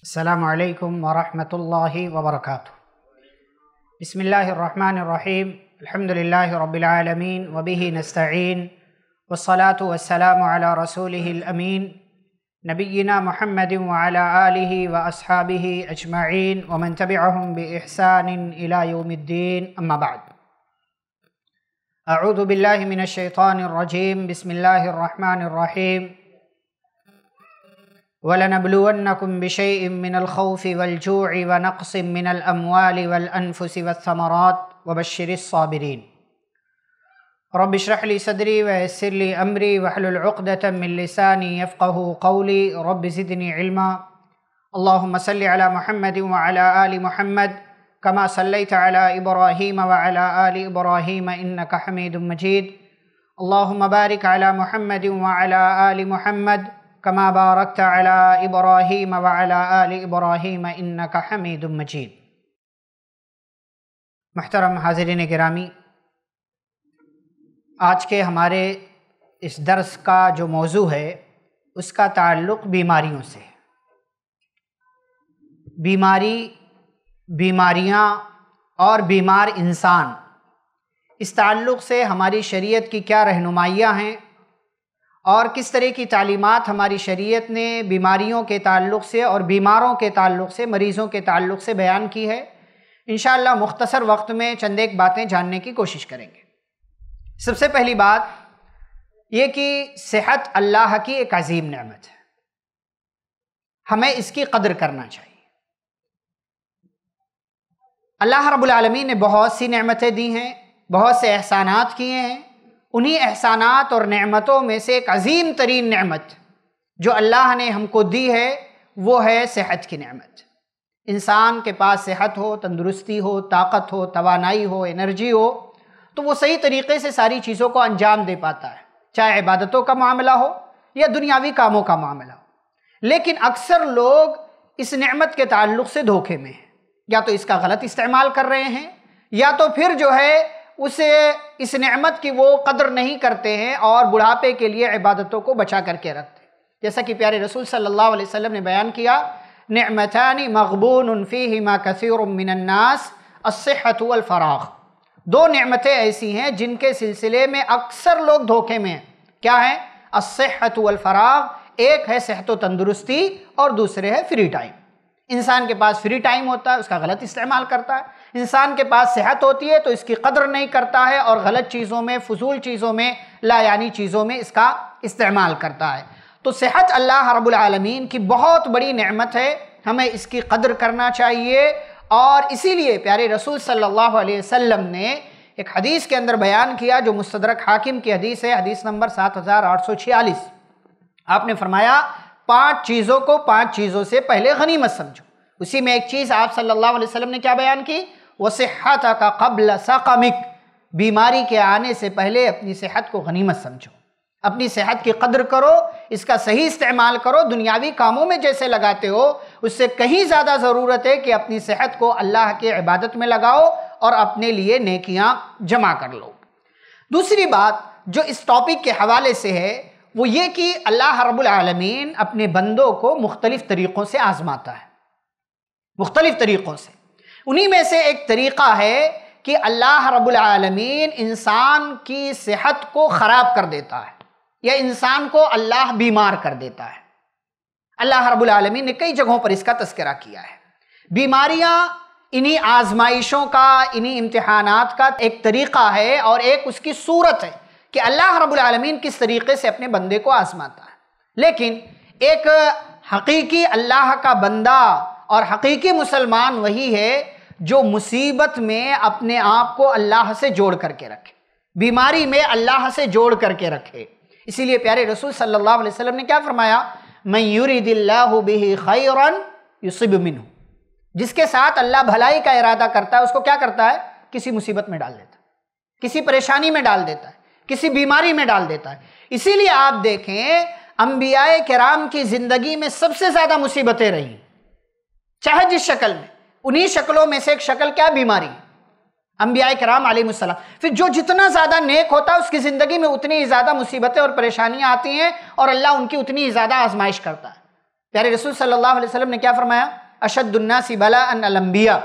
السلام عليكم ورحمة الله وبركاته بسم الله الرحمن الرحيم الحمد لله رب العالمين وبه نستعين والصلاة والسلام على رسوله الأمين نبينا محمد وعلى آله وأصحابه أجمعين ومن تبعهم بإحسان إلى يوم الدين أما بعد أعوذ بالله من الشيطان الرجيم بسم الله الرحمن الرحيم ولنبلونكم بشيء من الخوف والجوع ونقص من الاموال والانفس والثمرات وبشر الصابرين رب اشرح لي صدري ويسر لي امري واحلل عقده من لساني يفقه قولي رب زدني علما اللهم صل على محمد وعلى ال محمد كما صليت على ابراهيم وعلى ال ابراهيم انك حميد مجيد اللهم بارك على محمد وعلى ال محمد كما باركت على إبراهيم وعلى آل إبراهيم إنك حميد مجيد محترم हाजरीन गिरामी आज के हमारे इस दर्स का जो मौजू है उसका ताल्लुक़ बीमारियों से है बीमारी बीमारियां और बीमार इंसान इस ताल्लुक़ से हमारी शरीयत की क्या रहनुमाइयाँ हैं और किस तरह की तालीमत हमारी शरीयत ने बीमारियों के ताल्लुक से और बीमारों के ताल्लुक से मरीज़ों के ताल्लुक से बयान की है इन मुख्तसर वक्त में चंद एक बातें जानने की कोशिश करेंगे सबसे पहली बात ये कि सेहत अल्लाह की एक अजीम नेमत है हमें इसकी कदर करना चाहिए अल्लाह रब्बुल ने बहुत सी नेमतें दी हैं बहुत से एहसानात किए हैं उन्हीं एहसानात और नेमतों में से एक अजीम तरीन नेमत जो अल्लाह ने हमको दी है वो है सेहत की नमत इंसान के पास सेहत हो तंदुरुस्ती हो ताकत हो तोानाई हो एनर्जी हो तो वो सही तरीके से सारी चीज़ों को अंजाम दे पाता है चाहे इबादतों का मामला हो या दुनियावी कामों का मामला हो लेकिन अक्सर लोग इस नेमत के ताल्लुक से धोखे में हैं या तो इसका गलत इस्तेमाल कर रहे हैं या तो फिर जो है उसे इस नमत की वो कदर नहीं करते हैं और बुढ़ापे के लिए इबादतों को बचा करके रखते हैं जैसा कि प्यारे रसूल सल्लल्लाहु अलैहि वसल्लम ने बयान किया नमतानी मकबून उनफ़ी हिमा कसर मिनन्नास असहतुलफ़राग दो नमतें ऐसी हैं जिनके सिलसिले में अक्सर लोग धोखे में हैं क्या है असहतुलफ़राग एक है सेहत व तंदुरुस्ती और दूसरे है फ्री टाइम इंसान के पास फ्री टाइम होता है उसका गलत इस्तेमाल करता है इंसान के पास सेहत होती है तो इसकी कदर नहीं करता है और गलत चीज़ों में फजूल चीज़ों में लायानी चीज़ों में इसका इस्तेमाल करता है तो सेहत अल्लाह रबालमीन की बहुत बड़ी नेमत है हमें इसकी कदर करना चाहिए और इसीलिए प्यारे रसूल सल्लल्लाहु अलैहि वसल्लम ने एक हदीस के अंदर बयान किया जो मुस्तरक हाकिम की हदीस है हदीस नंबर सात हज़ार आठ सौ छियालीस आपने फरमाया पांच चीज़ों को पांच चीज़ों से पहले गनीमत समझो उसी में एक चीज़ आप सल्लल्लाहु अलैहि वसल्लम ने क्या बयान की वो सेहत का कबल सकामिक बीमारी के आने से पहले अपनी सेहत को गनीमत समझो अपनी सेहत की कदर करो इसका सही इस्तेमाल करो दुनियावी कामों में जैसे लगाते हो उससे कहीं ज़्यादा ज़रूरत है कि अपनी सेहत को अल्लाह के इबादत में लगाओ और अपने लिए नेकियां जमा कर लो दूसरी बात जो इस टॉपिक के हवाले से है वो ये कि अल्लाह रबालमीन अपने बंदों को मुख्तलिफ़ तरीक़ों से आज़माता है मुख्तलिफ़ तरीक़ों से उन्हीं में से एक तरीक़ा है कि अल्लाह रबालमीन इंसान की सेहत को ख़राब कर देता है या इंसान को अल्लाह बीमार कर देता है अल्लाह रबालमीन ने कई जगहों पर इसका तस्करा किया है बीमारियाँ इन्हीं आजमाइशों का इन्हीं इम्तहान का एक तरीक़ा है और एक उसकी सूरत है कि अल्लाह रब्बुल रबालमीन किस तरीके से अपने बंदे को आजमाता है लेकिन एक हकीकी अल्लाह का बंदा और हकीकी मुसलमान वही है जो मुसीबत में अपने आप को अल्लाह से जोड़ करके रखे बीमारी में अल्लाह से जोड़ करके रखे इसीलिए प्यारे रसूल सल्लल्लाहु अलैहि वसल्लम ने क्या फरमाया मैं यूरिदिल्लाहु बिही खैरन मिन मिनू जिसके साथ अल्लाह भलाई का इरादा करता है उसको क्या करता है किसी मुसीबत में डाल देता है किसी परेशानी में डाल देता है किसी बीमारी में डाल देता है इसीलिए आप देखें अंबियाए कराम की ज़िंदगी में सबसे ज़्यादा मुसीबतें रही चाहे जिस शक्ल में उन्हीं शक्लों में से एक शक्ल क्या बीमारी अंबियाए कराम आलिमसलम फिर जो जितना ज़्यादा नेक होता है उसकी ज़िंदगी में उतनी ही ज़्यादा मुसीबतें और परेशानियां आती हैं और अल्लाह उनकी उतनी ही ज़्यादा आजमाइश करता है प्यारे रसूल सल्लल्लाहु अलैहि वसल्लम ने क्या फरमाया अशदुन्ना सिबला अनबिया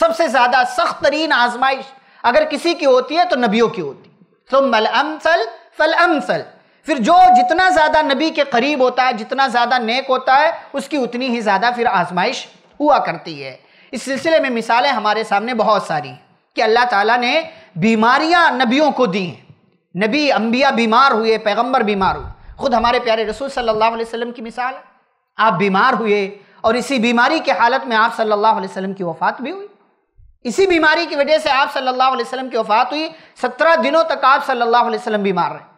सबसे ज़्यादा सख्त तरीन आजमाइश अगर किसी की होती है तो नबियों की होती है थुम्मल फल फिर जो जितना ज़्यादा नबी के करीब होता है जितना ज़्यादा नेक होता है उसकी उतनी ही ज़्यादा फिर आजमाइश हुआ करती है इस सिलसिले में मिसालें हमारे सामने बहुत सारी हैं कि अल्लाह ताला ने बीमारियां नबियों को दी हैं नबी अंबिया बीमार हुए पैगंबर बीमार हुए खुद हमारे प्यारे रसूल सल्लल्लाहु अलैहि वसल्लम की मिसाल आप बीमार हुए और इसी बीमारी के हालत में आप सल्लल्लाहु अलैहि वसल्लम की वफ़ात भी हुई इसी बीमारी की वजह से आप सल्लल्लाहु अलैहि वसल्लम की वफात हुई सत्रह दिनों तक आप सल्लल्लाहु अलैहि वसल्लम बीमार रहे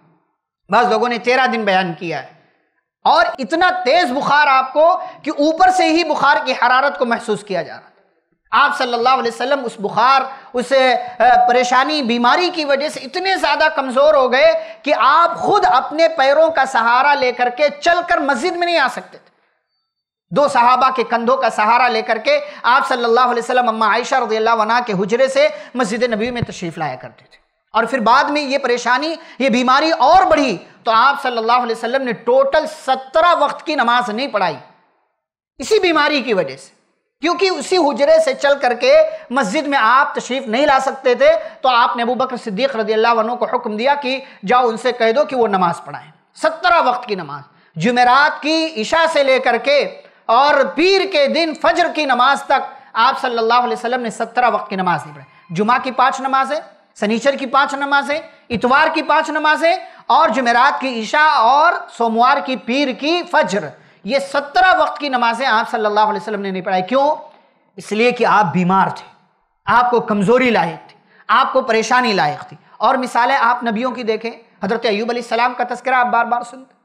बस लोगों ने तेरह दिन बयान किया है और इतना तेज बुखार आपको कि ऊपर से ही बुखार की हरारत को महसूस किया जा रहा था आप सल्लल्लाहु अलैहि वसल्लम उस बुखार उस परेशानी बीमारी की वजह से इतने ज़्यादा कमज़ोर हो गए कि आप खुद अपने पैरों का सहारा लेकर के चलकर मस्जिद में नहीं आ सकते थे दो सहाबा के कंधों का सहारा लेकर के आप सल्लल्लाहु अलैहि वसल्लम अम्मा आयशा रजील्ला के हुजरे से मस्जिद नबी में तशरीफ़ लाया करते थे और फिर बाद में ये परेशानी ये बीमारी और बढ़ी तो आप सल्लल्लाहु अलैहि वसल्लम ने टोटल सत्रह वक्त की नमाज नहीं पढ़ाई इसी बीमारी की वजह से क्योंकि उसी हुजरे से चल करके मस्जिद में आप तशरीफ़ नहीं ला सकते थे तो आपने अबू बकर सिद्दीक रदी को हुक्म दिया कि जाओ उनसे कह दो कि वो नमाज़ पढ़ाएँ सत्रह वक्त की नमाज जुमेरात की ईशा से लेकर के और पीर के दिन फजर की नमाज तक आप सल्लल्लाहु अलैहि वसल्लम ने सत्रह वक्त की नमाज नहीं पढ़ी जुमा की पांच नमाजें सनीचर की पांच नमाजें इतवार की पांच नमाजें और जुमेरात की ईशा और सोमवार की पीर की फजर ये सत्रह वक्त की नमाजें आप सल्लल्लाहु अलैहि वसल्लम ने नहीं पढ़ाई क्यों इसलिए कि आप बीमार थे आपको कमज़ोरी लायक थी आपको परेशानी लायक थी और मिसालें आप नबियों की देखें हज़रत अयूब का तस्करा आप बार बार सुनते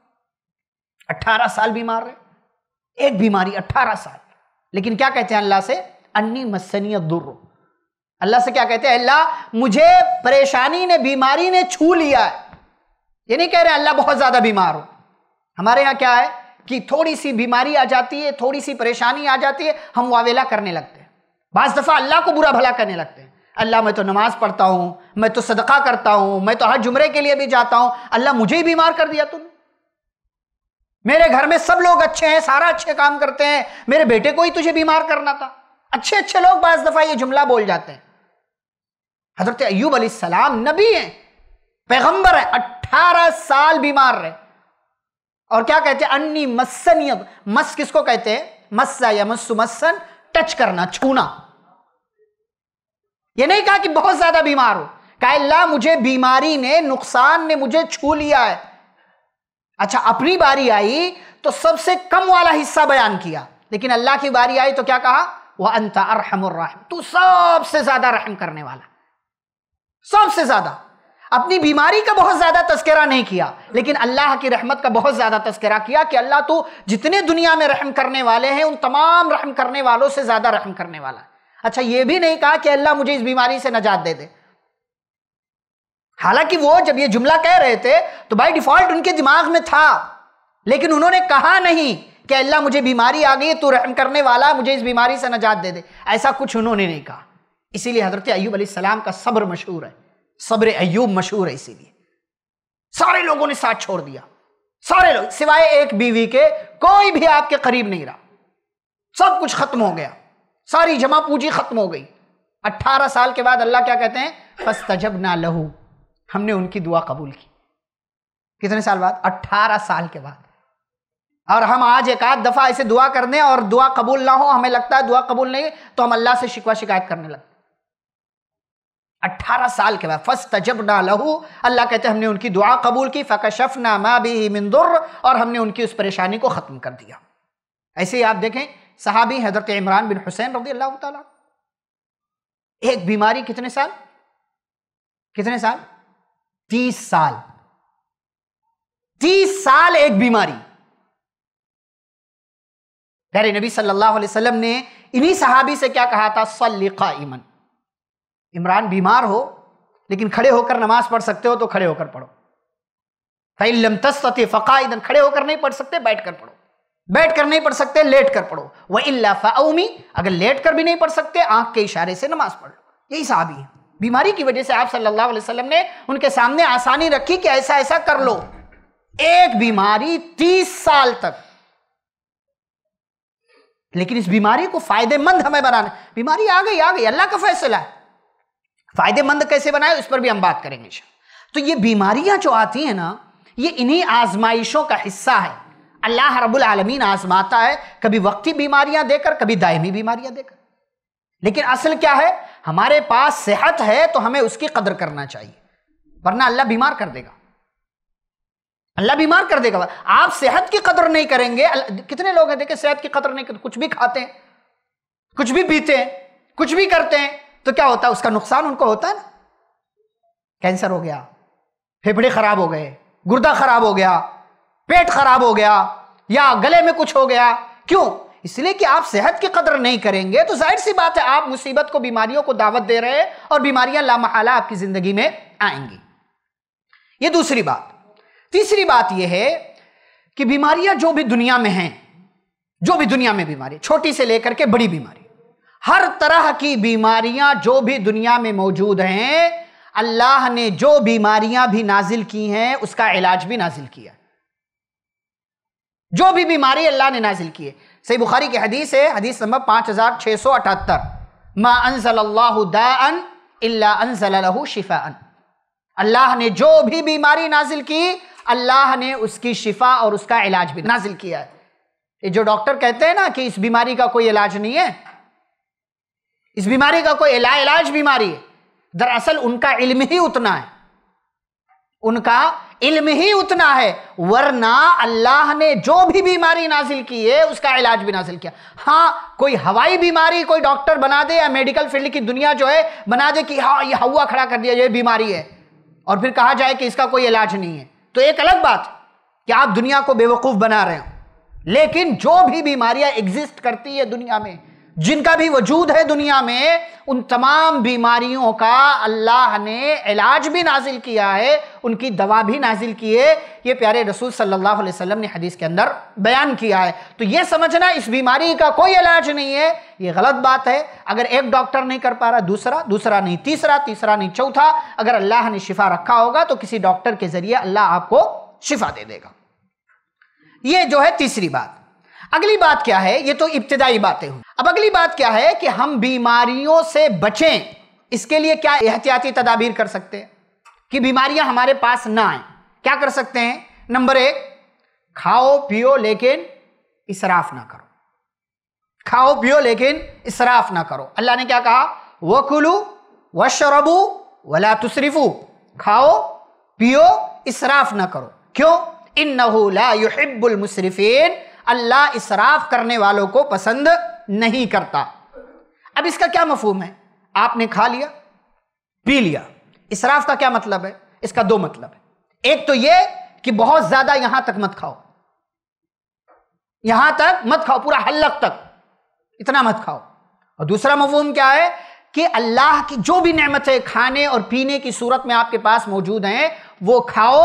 अट्ठारह साल बीमार रहे एक बीमारी अट्ठारह साल लेकिन क्या कहते हैं अल्लाह से अन्नी मसनी दुर्र अल्लाह से क्या कहते हैं अल्लाह मुझे परेशानी ने बीमारी ने छू लिया है ये नहीं कह रहे अल्लाह बहुत ज़्यादा बीमार हो हमारे यहाँ क्या है कि थोड़ी सी बीमारी आ जाती है थोड़ी सी परेशानी आ जाती है हम वावेला करने लगते हैं बाज़ दफ़ा अल्लाह को बुरा भला करने लगते हैं अल्लाह मैं तो नमाज पढ़ता हूँ मैं तो सदका करता हूँ मैं तो हर जुमरे के लिए भी जाता हूँ अल्लाह मुझे ही बीमार कर दिया तुम मेरे घर में सब लोग अच्छे हैं सारा अच्छे काम करते हैं मेरे बेटे को ही तुझे बीमार करना था अच्छे अच्छे लोग बाज दफा ये जुमला बोल जाते हैं हजरत अयूब सलाम नबी हैं पैगंबर है अट्ठारह साल बीमार रहे और क्या कहते हैं अन्नी मस्सन मस किसको कहते हैं मस्सा या मस्सु मस्सन टच करना छूना ये नहीं कहा कि बहुत ज्यादा बीमार हो कहा मुझे बीमारी ने नुकसान ने मुझे छू लिया है अच्छा अपनी बारी आई तो सबसे कम वाला हिस्सा बयान किया लेकिन अल्लाह की बारी आई तो क्या कहा वह अंत अरहमरहम तू सबसे ज्यादा रहम करने वाला सबसे ज्यादा अपनी बीमारी का बहुत ज्यादा तस्करा नहीं किया लेकिन अल्लाह की रहमत का बहुत ज्यादा तस्करा किया कि अल्लाह तू जितने दुनिया में रहम करने वाले हैं उन तमाम रहम करने वालों से ज्यादा रहम करने वाला अच्छा ये भी नहीं कहा कि अल्लाह मुझे इस बीमारी से नजात दे दे हालांकि वो जब ये जुमला कह रहे थे तो भाई डिफॉल्ट उनके दिमाग में था लेकिन उन्होंने कहा नहीं कि अल्लाह मुझे बीमारी आ गई तू रहम करने वाला मुझे इस बीमारी से नजात दे दे ऐसा कुछ उन्होंने नहीं कहा इसीलिए हजरत अयूब सलाम का सब्र मशहूर है सब्र अयूब मशहूर है इसीलिए सारे लोगों ने साथ छोड़ दिया सारे लोग सिवाय एक बीवी के कोई भी आपके करीब नहीं रहा सब कुछ खत्म हो गया सारी जमा पूंजी खत्म हो गई अट्ठारह साल के बाद अल्लाह क्या कहते हैं तजब ना लहू हमने उनकी दुआ कबूल की कितने साल बाद 18 साल के बाद और हम आज एक आध दफ़ा ऐसे दुआ कर दें और दुआ कबूल ना हो हमें लगता है दुआ कबूल नहीं तो हम अल्लाह से शिकवा शिकायत करने लगते अट्ठारह साल के बाद फस तजब ना लहू अल्लाह कहते हमने उनकी दुआ कबूल की फ़कशफ ना मा भी मंदुर और हमने उनकी उस परेशानी को ख़त्म कर दिया ऐसे ही आप देखें साहबी हज़रत इमरान बिन हुसैन रदी अल्लाह तला एक बीमारी कितने साल कितने साल तीस साल तीस साल एक बीमारी प्यारे नबी सल्लल्लाहु अलैहि वसल्लम ने इन्हीं सहाबी से क्या कहा था सलिखा इमन इमरान बीमार हो लेकिन खड़े होकर नमाज पढ़ सकते हो तो खड़े होकर पढ़ो फैलम तस्ते इधन खड़े होकर नहीं पढ़ सकते बैठ कर पढ़ो बैठ कर नहीं पढ़ सकते लेट कर पढ़ो वह इलाफा अगर लेट कर भी नहीं पढ़ सकते आंख के इशारे से नमाज पढ़ लो यही साहबी है बीमारी की वजह से आप सल्लल्लाहु अलैहि वसल्लम ने उनके सामने आसानी रखी कि ऐसा ऐसा कर लो एक बीमारी तीस साल तक लेकिन इस बीमारी को फायदेमंद हमें बनाना बीमारी आ गई आ गई अल्लाह का फैसला है फायदेमंद कैसे बनाए उस पर भी हम बात करेंगे तो ये बीमारियां जो आती हैं ना ये इन्हीं आजमाइशों का हिस्सा है अल्लाह रब्बुल आलमीन आजमाता है कभी वक्ती बीमारियां देकर कभी दायमी बीमारियां देकर लेकिन असल क्या है हमारे पास सेहत है तो हमें उसकी कदर करना चाहिए वरना अल्लाह बीमार कर देगा अल्लाह बीमार कर देगा आप सेहत की कदर नहीं करेंगे कितने लोग हैं देखे सेहत की कदर नहीं करते कुछ भी खाते हैं कुछ भी पीते हैं कुछ भी करते हैं तो क्या होता है उसका नुकसान उनको होता है ना कैंसर हो गया फेफड़े खराब हो गए गुर्दा खराब हो गया पेट खराब हो गया या गले में कुछ हो गया क्यों इसलिए कि आप सेहत की कदर नहीं करेंगे तो जाहिर सी बात है आप मुसीबत को बीमारियों को दावत दे रहे हैं और बीमारियां लामहला आपकी जिंदगी में आएंगी ये दूसरी बात तीसरी बात यह है कि बीमारियां जो भी दुनिया में हैं जो भी दुनिया में बीमारी छोटी से लेकर के बड़ी बीमारी हर तरह की बीमारियां जो भी दुनिया में मौजूद हैं अल्लाह ने जो बीमारियां भी नाजिल की हैं उसका इलाज भी नाजिल किया जो भी बीमारी अल्लाह ने नाजिल की है सही बुखारी की हदीस है हदीस नंबर पाँच हज़ार छः सौ अठहत्तर मा अनसल्लादान शिफा अल्लाह ने जो भी बीमारी नाजिल की अल्लाह ने उसकी शिफा और उसका इलाज भी नाजिल किया है ये जो डॉक्टर कहते हैं ना कि इस बीमारी का कोई इलाज नहीं है इस बीमारी का कोई इलाज बीमारी है दरअसल उनका इल्म ही उतना है उनका इल्म ही उतना है वरना अल्लाह ने जो भी बीमारी नाजिल की है उसका इलाज भी नाजिल किया हाँ कोई हवाई बीमारी कोई डॉक्टर बना दे या मेडिकल फील्ड की दुनिया जो है बना दे कि हाँ ये हवा खड़ा कर दिया ये बीमारी है और फिर कहा जाए कि इसका कोई इलाज नहीं है तो एक अलग बात कि आप दुनिया को बेवकूफ़ बना रहे हो लेकिन जो भी बीमारियां एग्जिस्ट करती है दुनिया में जिनका भी वजूद है दुनिया में उन तमाम बीमारियों का अल्लाह ने इलाज भी नाजिल किया है उनकी दवा भी नाजिल की है ये प्यारे रसूल सल्लल्लाहु अलैहि वसल्लम ने हदीस के अंदर बयान किया है तो ये समझना इस बीमारी का कोई इलाज नहीं है ये गलत बात है अगर एक डॉक्टर नहीं कर पा रहा दूसरा दूसरा नहीं तीसरा तीसरा नहीं चौथा अगर अल्लाह ने शिफा रखा होगा तो किसी डॉक्टर के ज़रिए अल्लाह आपको शिफा दे देगा ये जो है तीसरी बात अगली बात क्या है ये तो इब्तदाई बातें हुई अब अगली बात क्या है कि हम बीमारियों से बचें इसके लिए क्या एहतियाती तदाबीर कर सकते हैं कि बीमारियां हमारे पास ना आए क्या कर सकते हैं नंबर एक खाओ पियो लेकिन इसराफ ना करो खाओ पियो लेकिन इसराफ ना करो अल्लाह ने क्या कहा वकुलू वशरबू वला तुसरिफू खाओ पियो इसराफ ना करो क्यों इन नहूला मुसरफिन अल्लाह इसराफ करने वालों को पसंद नहीं करता अब इसका क्या मफहम है आपने खा लिया पी लिया इसराफ का क्या मतलब है इसका दो मतलब है एक तो यह कि बहुत ज्यादा यहां तक मत खाओ यहां तक मत खाओ पूरा हल्लक तक इतना मत खाओ और दूसरा मफहम क्या है कि अल्लाह की जो भी नेमतें खाने और पीने की सूरत में आपके पास मौजूद हैं वो खाओ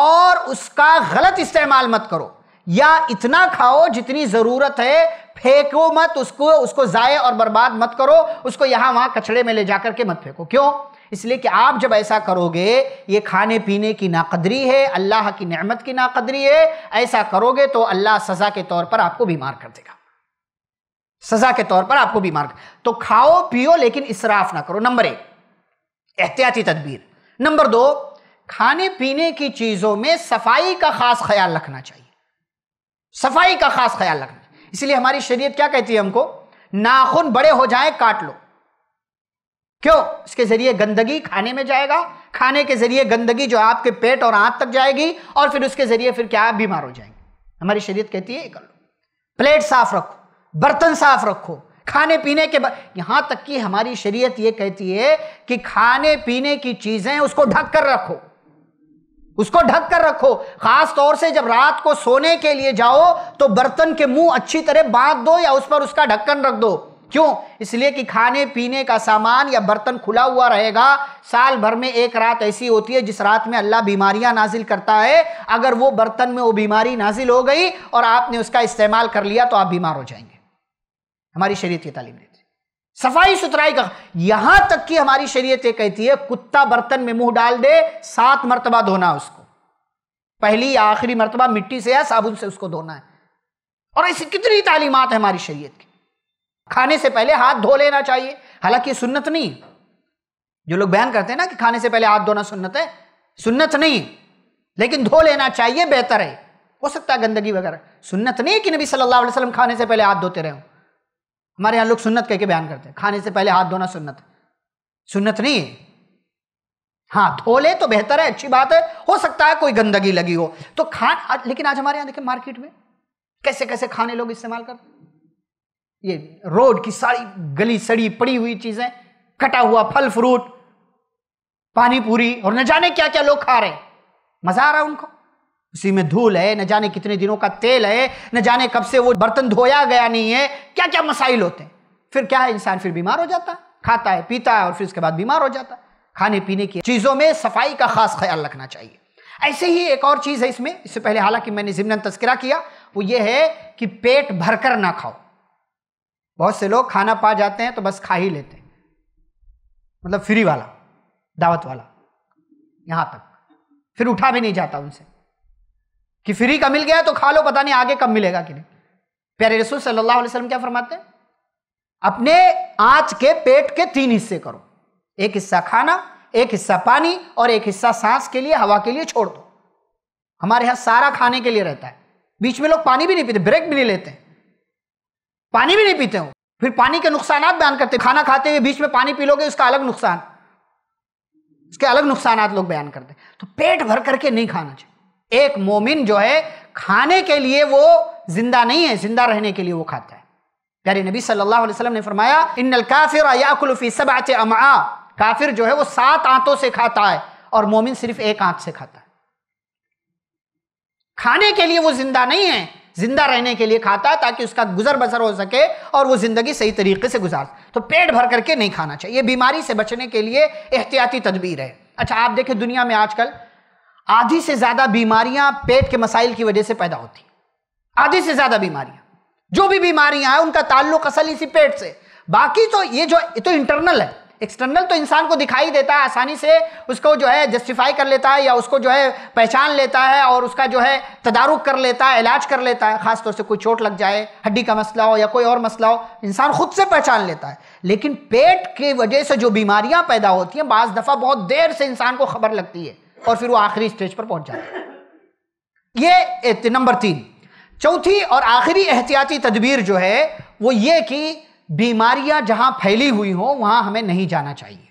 और उसका गलत इस्तेमाल मत करो या इतना खाओ जितनी जरूरत है फेंको मत उसको उसको जाए और बर्बाद मत करो उसको यहां वहां कचड़े में ले जाकर के मत फेंको क्यों इसलिए कि आप जब ऐसा करोगे ये खाने पीने की नाकदरी है अल्लाह की नेमत की नाकदरी है ऐसा करोगे तो अल्लाह सज़ा के तौर पर आपको बीमार कर देगा सज़ा के तौर पर आपको बीमार तो खाओ पियो लेकिन इसराफ ना करो नंबर एक एहतियाती तदबीर नंबर दो खाने पीने की चीज़ों में सफाई का ख़ास ख्याल रखना चाहिए सफाई का खास ख्याल रखना इसलिए हमारी शरीयत क्या कहती है हमको नाखून बड़े हो जाए काट लो क्यों इसके जरिए गंदगी खाने में जाएगा खाने के जरिए गंदगी जो आपके पेट और आंत तक जाएगी और फिर उसके जरिए फिर क्या आप बीमार हो जाएंगे हमारी शरीयत कहती है कर लो प्लेट साफ रखो बर्तन साफ रखो खाने पीने के बाद यहां तक कि हमारी शरीयत ये कहती है कि खाने पीने की चीजें उसको ढक कर रखो उसको ढक कर रखो खास तौर से जब रात को सोने के लिए जाओ तो बर्तन के मुंह अच्छी तरह बांध दो या उस पर उसका ढक्कन रख दो क्यों इसलिए कि खाने पीने का सामान या बर्तन खुला हुआ रहेगा साल भर में एक रात ऐसी होती है जिस रात में अल्लाह बीमारियां नाजिल करता है अगर वो बर्तन में वो बीमारी नाजिल हो गई और आपने उसका इस्तेमाल कर लिया तो आप बीमार हो जाएंगे हमारी शरीर की तालीम सफाई सुथराई का यहां तक कि हमारी शरीयत ये कहती है कुत्ता बर्तन में मुंह डाल दे सात मरतबा धोना उसको पहली या आखिरी मरतबा मिट्टी से या साबुन से उसको धोना है और ऐसी कितनी तालीमत है हमारी शरीयत की खाने से पहले हाथ धो लेना चाहिए हालांकि सुन्नत नहीं जो लोग बयान करते हैं ना कि खाने से पहले हाथ धोना सुन्नत है सुन्नत नहीं लेकिन धो लेना चाहिए बेहतर है हो सकता है गंदगी वगैरह सुन्नत नहीं कि नबी सल्लल्लाहु अलैहि वसल्लम खाने से पहले हाथ धोते रहे हो हमारे यहाँ लोग सुन्नत कह के बयान करते हैं खाने से पहले हाथ धोना सुन्नत सुन्नत नहीं है हाँ धो ले तो बेहतर है अच्छी बात है हो सकता है कोई गंदगी लगी हो तो खान लेकिन आज हमारे यहाँ देखे मार्केट में कैसे कैसे खाने लोग इस्तेमाल करते ये रोड की सारी गली सड़ी पड़ी हुई चीजें कटा हुआ फल फ्रूट पानी पूरी और न जाने क्या क्या लोग खा रहे मजा आ रहा है उनको उसी में धूल है न जाने कितने दिनों का तेल है न जाने कब से वो बर्तन धोया गया नहीं है क्या क्या मसाइल होते हैं फिर क्या है इंसान फिर बीमार हो जाता है खाता है पीता है और फिर उसके बाद बीमार हो जाता है खाने पीने की चीज़ों में सफाई का खास ख्याल रखना चाहिए ऐसे ही एक और चीज़ है इसमें इससे पहले हालांकि मैंने ज़िमन तस्करा किया वो ये है कि पेट भरकर ना खाओ बहुत से लोग खाना पा जाते हैं तो बस खा ही लेते हैं मतलब फ्री वाला दावत वाला यहाँ तक फिर उठा भी नहीं जाता उनसे कि फ्री का मिल गया तो खा लो पता नहीं आगे कब मिलेगा कि नहीं प्यारे रसूल सल्लल्लाहु अलैहि वसल्लम क्या फरमाते हैं अपने आज के पेट के तीन हिस्से करो एक हिस्सा खाना एक हिस्सा पानी और एक हिस्सा सांस के लिए हवा के लिए छोड़ दो हमारे यहाँ सारा खाने के लिए रहता है बीच में लोग पानी भी नहीं पीते ब्रेक भी नहीं लेते पानी भी नहीं पीते हो फिर पानी के नुकसान बयान करते खाना खाते हुए बीच में पानी पी लोगे उसका अलग नुकसान उसके अलग नुकसान लोग बयान करते तो पेट भर करके नहीं खाना चाहिए एक मोमिन जो है खाने के लिए वो जिंदा नहीं है जिंदा रहने के लिए वो खाता है प्यारे नबी सल्लल्लाहु अलैहि वसल्लम ने फरमाया इन काफिर सब आचे अमा काफिर जो है वो सात आंतों से खाता है और मोमिन सिर्फ एक आंत से खाता है खाने के लिए वो जिंदा नहीं है जिंदा रहने के लिए खाता है ताकि उसका गुजर बसर हो सके और वो ज़िंदगी सही तरीके से गुजार तो पेट भर करके नहीं खाना चाहिए बीमारी से बचने के लिए एहतियाती तदबीर है अच्छा आप देखें दुनिया में आजकल आधी से ज्यादा बीमारियां पेट के मसाइल की वजह से पैदा होती आधी से ज्यादा बीमारियां जो भी बीमारियां हैं उनका ताल्लुक असल इसी पेट से बाकी तो ये जो ये तो इंटरनल है एक्सटर्नल तो इंसान को दिखाई देता है आसानी से उसको जो है जस्टिफाई कर लेता है या उसको जो है पहचान लेता है और उसका जो है तदारुक कर लेता है इलाज कर लेता है ख़ासतौर से कोई चोट लग जाए हड्डी का मसला हो या कोई और मसला हो इंसान खुद से पहचान लेता है लेकिन पेट की वजह से जो बीमारियाँ पैदा होती हैं बज़ दफ़ा बहुत देर से इंसान को खबर लगती है और फिर वो आखिरी स्टेज पर पहुंच जाते ये नंबर तीन चौथी और आखिरी एहतियाती तदबीर जो है वो ये कि बीमारियां जहां फैली हुई हो वहां हमें नहीं जाना चाहिए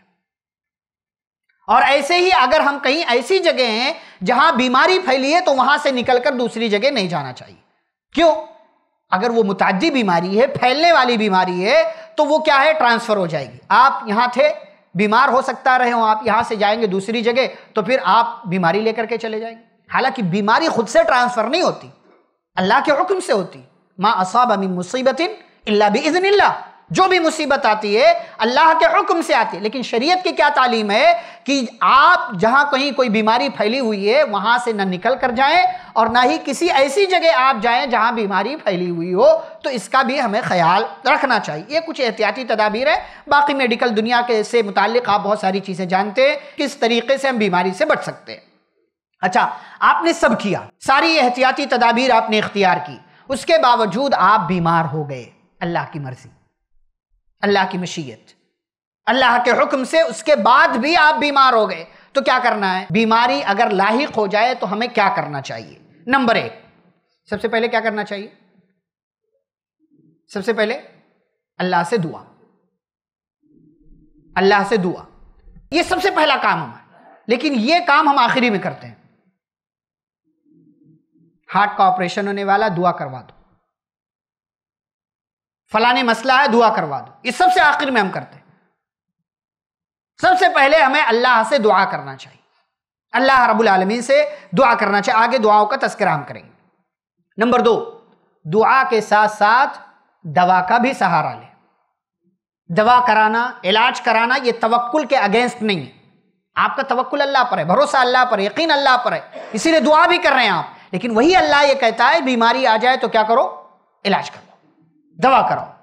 और ऐसे ही अगर हम कहीं ऐसी जगह हैं जहां बीमारी फैली है तो वहां से निकलकर दूसरी जगह नहीं जाना चाहिए क्यों अगर वो मुतादी बीमारी है फैलने वाली बीमारी है तो वो क्या है ट्रांसफर हो जाएगी आप यहां थे बीमार हो सकता रहे हो आप यहाँ से जाएंगे दूसरी जगह तो फिर आप बीमारी लेकर के चले जाएंगे हालांकि बीमारी खुद से ट्रांसफ़र नहीं होती अल्लाह के हुक्म से होती माँ असाब अमी मुसीबतिन इज़न जो भी मुसीबत आती है अल्लाह के हुक्म से आती है लेकिन शरीयत की क्या तालीम है कि आप जहां कहीं कोई बीमारी फैली हुई है वहां से ना निकल कर जाएं और ना ही किसी ऐसी जगह आप जाएं जहां बीमारी फैली हुई हो तो इसका भी हमें ख्याल रखना चाहिए ये कुछ एहतियाती तदाबीर है बाकी मेडिकल दुनिया के से मुतक आप बहुत सारी चीज़ें जानते हैं किस तरीके से हम बीमारी से बच सकते हैं अच्छा आपने सब किया सारी एहतियाती तदाबीर आपने इख्तियार की उसके बावजूद आप बीमार हो गए अल्लाह की मर्जी अल्लाह की मशीयत अल्लाह के हुक्म से उसके बाद भी आप बीमार हो गए तो क्या करना है बीमारी अगर लाहिक हो जाए तो हमें क्या करना चाहिए नंबर एक सबसे पहले क्या करना चाहिए सबसे पहले अल्लाह से दुआ अल्लाह से दुआ ये सबसे पहला काम हमारा लेकिन ये काम हम आखिरी में करते हैं हार्ट का ऑपरेशन होने वाला दुआ करवा दो फलाने मसला है दुआ करवा दो इस सबसे आखिर में हम करते हैं सबसे पहले हमें अल्लाह से दुआ करना चाहिए अल्लाह रबुल आलमीन से दुआ करना चाहिए आगे दुआओं का तस्करा हम करेंगे नंबर दो दुआ के साथ साथ दवा का भी सहारा लें दवा कराना इलाज कराना ये तवक्ल के अगेंस्ट नहीं है आपका तवक्ल अल्लाह पर है भरोसा अल्लाह पर यकीन अल्लाह पर है इसीलिए दुआ भी कर रहे हैं आप लेकिन वही अल्लाह ये कहता है बीमारी आ जाए तो क्या करो इलाज करो दवा कराओ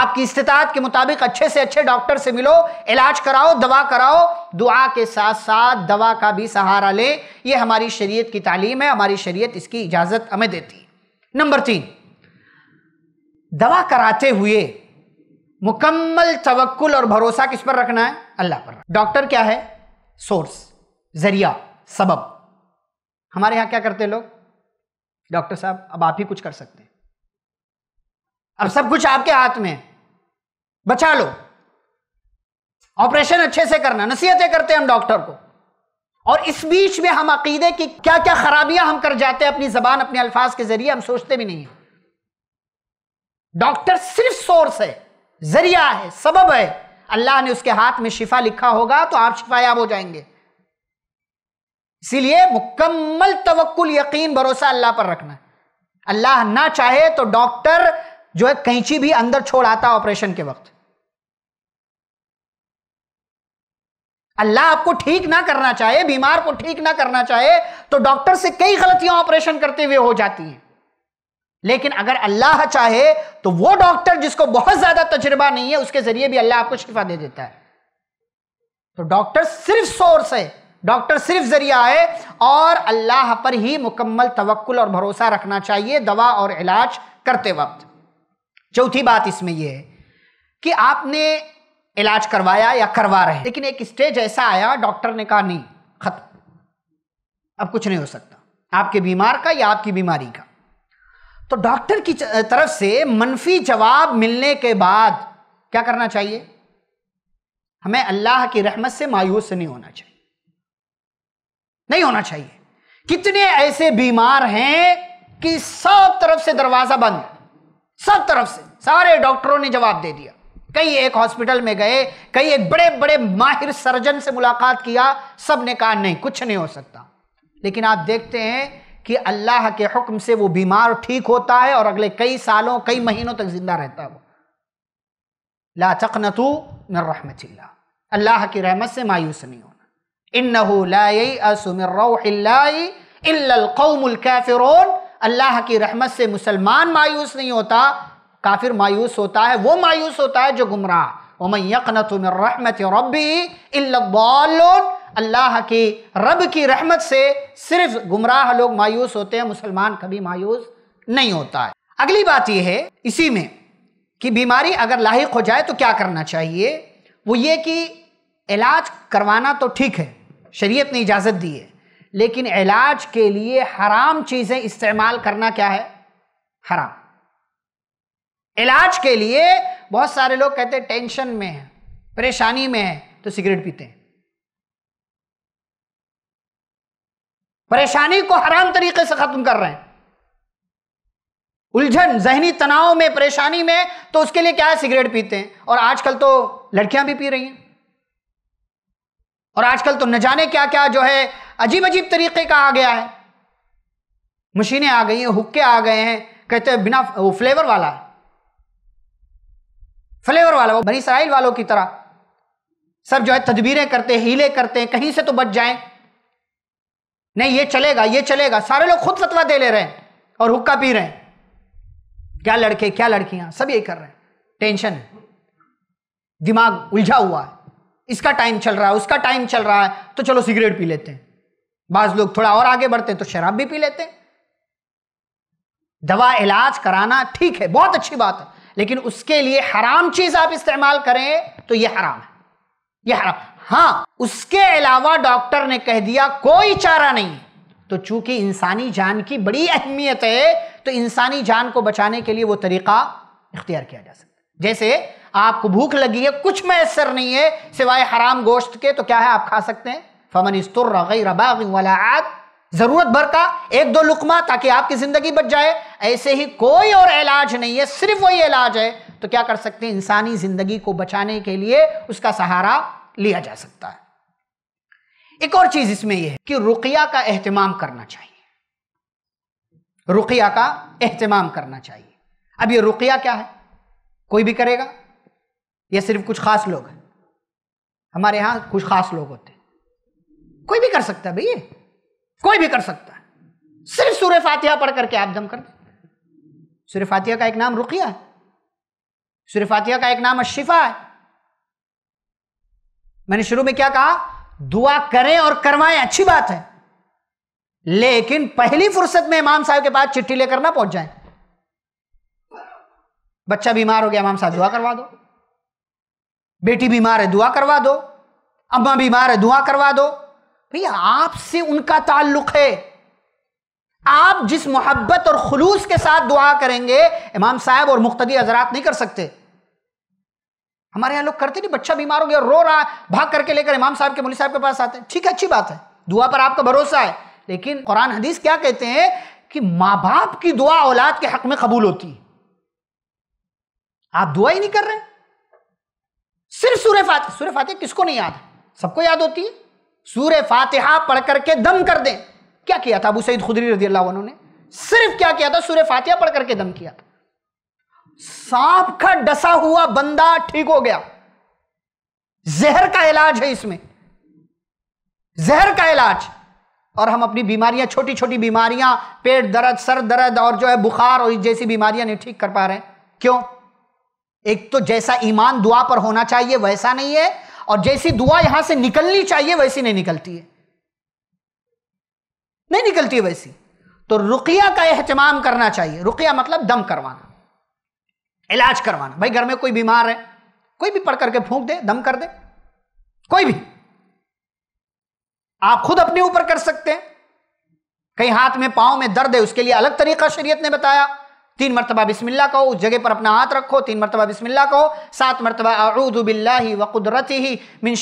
आपकी इस्तात के मुताबिक अच्छे से अच्छे डॉक्टर से मिलो इलाज कराओ दवा कराओ दुआ के साथ साथ दवा का भी सहारा ले ये हमारी शरीयत की तालीम है हमारी शरीयत इसकी इजाज़त हमें देती है नंबर तीन दवा कराते हुए मुकम्मल तवक्ल और भरोसा किस पर रखना है अल्लाह पर डॉक्टर क्या है सोर्स जरिया सबब हमारे यहाँ क्या करते लोग डॉक्टर साहब अब आप ही कुछ कर सकते हैं अब सब कुछ आपके हाथ में बचा लो ऑपरेशन अच्छे से करना नसीहतें करते हैं हम डॉक्टर को और इस बीच में हम अकीदे की क्या क्या खराबियां हम कर जाते हैं अपनी जबान अपने अल्फाज के जरिए हम सोचते भी नहीं डॉक्टर सिर्फ सोर्स है जरिया है सबब है अल्लाह ने उसके हाथ में शिफा लिखा होगा तो आप शिफायाब हो जाएंगे इसीलिए मुकम्मल तवक्ल यकीन भरोसा अल्लाह पर रखना अल्लाह ना चाहे तो डॉक्टर जो है कैंची भी अंदर छोड़ आता ऑपरेशन के वक्त अल्लाह आपको ठीक ना करना चाहे बीमार को ठीक ना करना चाहे तो डॉक्टर से कई गलतियां ऑपरेशन करते हुए हो जाती हैं लेकिन अगर अल्लाह चाहे तो वो डॉक्टर जिसको बहुत ज्यादा तजुर्बा नहीं है उसके जरिए भी अल्लाह आपको शिफा दे देता है तो डॉक्टर सिर्फ सोर्स है डॉक्टर सिर्फ जरिया है और अल्लाह पर ही मुकम्मल तवक्ल और भरोसा रखना चाहिए दवा और इलाज करते वक्त चौथी बात इसमें यह है कि आपने इलाज करवाया या करवा रहे लेकिन एक स्टेज ऐसा आया डॉक्टर ने कहा नहीं खत्म अब कुछ नहीं हो सकता आपके बीमार का या आपकी बीमारी का तो डॉक्टर की तरफ से मनफी जवाब मिलने के बाद क्या करना चाहिए हमें अल्लाह की रहमत से मायूस नहीं होना चाहिए नहीं होना चाहिए कितने ऐसे बीमार हैं कि सब तरफ से दरवाजा बंद है सब तरफ से सारे डॉक्टरों ने जवाब दे दिया कई एक हॉस्पिटल में गए कई एक बड़े बड़े माहिर सर्जन से मुलाकात किया सब ने कहा नहीं कुछ नहीं हो सकता लेकिन आप देखते हैं कि अल्लाह के हुक्म से वो बीमार ठीक होता है और अगले कई सालों कई महीनों तक जिंदा रहता है वो ला तकनतु मिर रहमत अल्लाह की रहमत से मायूस नहीं होना इन नई असमिर अल्लाह की रहमत से मुसलमान मायूस नहीं होता काफिर मायूस होता है वो मायूस होता है जो गुमराह यकन तुम रहमत रबी अल्लाह की रब की रहमत से सिर्फ गुमराह लोग मायूस होते हैं मुसलमान कभी मायूस नहीं होता है अगली बात यह है इसी में कि बीमारी अगर लाक हो जाए तो क्या करना चाहिए वो ये कि इलाज करवाना तो ठीक है शरीयत ने इजाज़त दी है लेकिन इलाज के लिए हराम चीज़ें इस्तेमाल करना क्या है हराम इलाज के लिए बहुत सारे लोग कहते हैं टेंशन में है परेशानी में है तो सिगरेट पीते हैं परेशानी को हराम तरीके से खत्म कर रहे हैं उलझन जहनी तनाव में परेशानी में तो उसके लिए क्या है सिगरेट पीते हैं और आजकल तो लड़कियां भी पी रही हैं और आजकल तो न जाने क्या क्या जो है अजीब अजीब तरीके का आ गया है मशीनें आ गई हैं हुक्के आ गए हैं कहते हैं बिना वो फ्लेवर वाला फ्लेवर वाला वो बनी इसराइल वालों की तरह सब जो है तदबीरें करते हैं हीले करते हैं कहीं से तो बच जाएं नहीं ये चलेगा ये चलेगा सारे लोग खुद फतवा दे ले रहे हैं और हुक्का पी रहे हैं क्या लड़के क्या लड़कियां सब यही कर रहे हैं टेंशन दिमाग उलझा हुआ है इसका टाइम चल रहा है उसका टाइम चल रहा है तो चलो सिगरेट पी लेते हैं बाज लोग थोड़ा और आगे बढ़ते तो शराब भी पी लेते दवा इलाज कराना ठीक है बहुत अच्छी बात है लेकिन उसके लिए हराम चीज आप इस्तेमाल करें तो यह हराम है यह हराम हाँ उसके अलावा डॉक्टर ने कह दिया कोई चारा नहीं तो चूंकि इंसानी जान की बड़ी अहमियत है तो इंसानी जान को बचाने के लिए वो तरीका इख्तियार किया जा सकता है जैसे आपको भूख लगी है कुछ मैसर नहीं है सिवाय हराम गोश्त के तो क्या है आप खा सकते हैं फमन इस्तुर्र गैर आद जरूरत भरता एक दो लुकमा ताकि आपकी ज़िंदगी बच जाए ऐसे ही कोई और इलाज नहीं है सिर्फ वही इलाज है तो क्या कर सकते हैं इंसानी ज़िंदगी को बचाने के लिए उसका सहारा लिया जा सकता है एक और चीज़ इसमें यह है कि रुकिया का अहतमाम करना चाहिए रुकिया का अहतमाम करना चाहिए अब यह रुकिया क्या है कोई भी करेगा या सिर्फ कुछ खास लोग हैं हमारे यहां कुछ खास लोग होते हैं कोई भी कर सकता है भैया कोई भी कर सकता है सिर्फ सूर्य फातिहा पढ़ करके आप दम कर सूर्य फातिहा का एक नाम रुकिया है सूर्य फातिहा का एक नाम अशिफा है मैंने शुरू में क्या कहा दुआ करें और करवाएं अच्छी बात है लेकिन पहली फुर्सत में इमाम साहब के पास चिट्ठी लेकर ना पहुंच जाए बच्चा बीमार हो गया इमाम साहब दुआ करवा दो बेटी बीमार है दुआ करवा दो अम्मा बीमार है दुआ करवा दो भैया आपसे उनका ताल्लुक है आप जिस मोहब्बत और खलूस के साथ दुआ करेंगे इमाम साहब और मुख्तदी हजरात नहीं कर सकते हमारे यहाँ लोग करते नहीं बच्चा बीमार हो गया रो रहा भाग करके लेकर इमाम साहब के मुली साहब के पास आते हैं ठीक है अच्छी बात है दुआ पर आपका भरोसा है लेकिन कुरान हदीस क्या कहते हैं कि माँ बाप की दुआ औलाद के हक में कबूल होती है आप दुआ ही नहीं कर रहे सिर्फ सूर्य फाते सूर्य फाते किसको नहीं याद सबको याद होती है सूर्य फातिहा पढ़ करके दम कर दें क्या किया था अबू सईद खुदरी रजी अल्लाह ने सिर्फ क्या किया था सूर्य फातिहा पढ़ करके दम किया था सांप का डसा हुआ बंदा ठीक हो गया जहर का इलाज है इसमें जहर का इलाज और हम अपनी बीमारियां छोटी छोटी बीमारियां पेट दर्द सर दर्द और जो है बुखार और जैसी बीमारियां नहीं ठीक कर पा रहे क्यों एक तो जैसा ईमान दुआ पर होना चाहिए वैसा नहीं है और जैसी दुआ यहां से निकलनी चाहिए वैसी नहीं निकलती है नहीं निकलती है वैसी तो रुकिया का एहतमाम करना चाहिए रुकिया मतलब दम करवाना इलाज करवाना भाई घर में कोई बीमार है कोई भी पढ़ करके फूंक दे दम कर दे कोई भी आप खुद अपने ऊपर कर सकते हैं कहीं हाथ में पांव में दर्द है उसके लिए अलग तरीका शरीयत ने बताया तीन मरतबा बिस्मिल्ला कहो उस जगह पर अपना हाथ रखो तीन मरतबा बिस्मिल्ला कहो सात मरतबा अरुदबिल्ला व ही मिन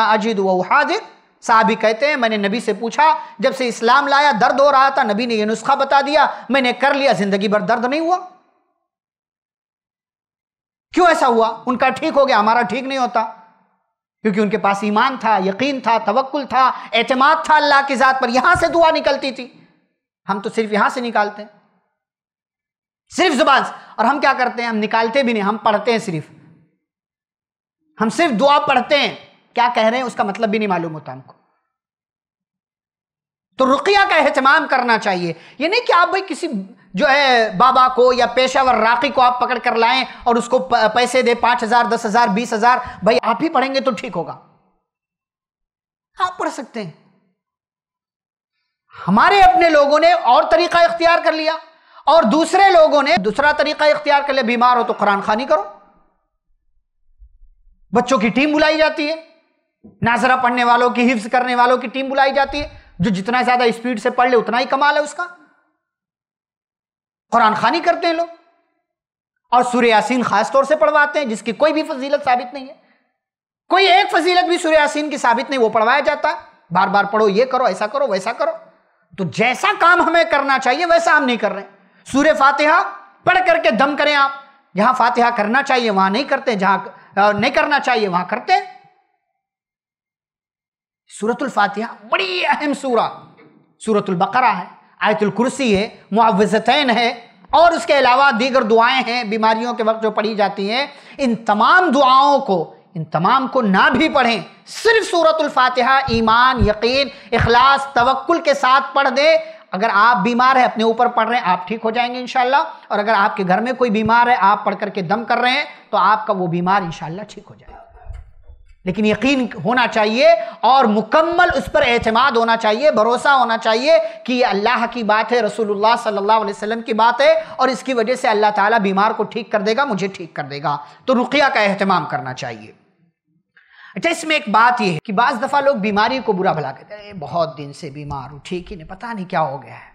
अजीद व हाजिर साहबी कहते हैं मैंने नबी से पूछा जब से इस्लाम लाया दर्द हो रहा था नबी ने यह नुस्खा बता दिया मैंने कर लिया जिंदगी भर दर्द नहीं हुआ क्यों ऐसा हुआ उनका ठीक हो गया हमारा ठीक नहीं होता क्योंकि उनके पास ईमान था यकीन था तवक्ल था एतमाद था अल्लाह की ज़ात पर यहां से दुआ निकलती थी हम तो सिर्फ यहां से निकालते हैं सिर्फ जुबान से और हम क्या करते हैं हम निकालते भी नहीं हम पढ़ते हैं सिर्फ हम सिर्फ दुआ पढ़ते हैं क्या कह रहे हैं उसका मतलब भी नहीं मालूम होता हमको तो रुकिया का अहतमाम करना चाहिए ये नहीं कि आप भाई किसी जो है बाबा को या पेशावर राखी को आप पकड़ कर लाएं और उसको पैसे दे पांच हजार दस हजार बीस हजार भाई आप ही पढ़ेंगे तो ठीक होगा आप पढ़ सकते हैं हमारे अपने लोगों ने और तरीका इख्तियार कर लिया और दूसरे लोगों ने दूसरा तरीका इख्तियार कर लिया बीमार हो तो कुरान खानी करो बच्चों की टीम बुलाई जाती है नाजरा पढ़ने वालों की हिफ्स करने वालों की टीम बुलाई जाती है जो जितना ज्यादा स्पीड से पढ़ ले उतना ही कमाल है उसका कुरान खानी करते हैं लोग और सूर्य यासीन खास तौर से पढ़वाते हैं जिसकी कोई भी फजीलत साबित नहीं है कोई एक फजीलत भी सूर्य यासीन की साबित नहीं वो पढ़वाया जाता बार बार पढ़ो ये करो ऐसा करो वैसा करो तो जैसा काम हमें करना चाहिए वैसा हम नहीं कर रहे हैं सूर्य फातिहा पढ़ करके दम करें आप जहां फातिहा करना चाहिए वहां नहीं करते जहां नहीं करना चाहिए वहां करते सूरतुल फातिहा बड़ी अहम सूरा सूरतुल बकरा है आयतुल कुर्सी है मुआवजतैन है और उसके अलावा दीगर दुआएं हैं बीमारियों के वक्त जो पढ़ी जाती हैं इन तमाम दुआओं को इन तमाम को ना भी पढ़ें सिर्फ सूरतुल फातिहा ईमान यकीन इखलास तवक्ल के साथ पढ़ दें अगर आप बीमार हैं अपने ऊपर पढ़ रहे हैं आप ठीक हो जाएंगे इनशाला और अगर आपके घर में कोई बीमार है आप पढ़ करके दम कर रहे हैं तो आपका वो बीमार इनशाला ठीक हो जाएगा लेकिन यकीन होना चाहिए और मुकम्मल उस पर एतमाद होना चाहिए भरोसा होना चाहिए कि ये अल्लाह की बात है रसूलुल्लाह सल्लल्लाहु अलैहि वसल्लम की बात है और इसकी वजह से अल्लाह ताला बीमार को ठीक कर देगा मुझे ठीक कर देगा तो रुकिया का अहतमाम करना चाहिए अच्छा इसमें एक बात यह है कि बाज दफ़ा लोग बीमारी को बुरा भला कहते हैं बहुत दिन से बीमार हूँ ठीक ही नहीं पता नहीं क्या हो गया है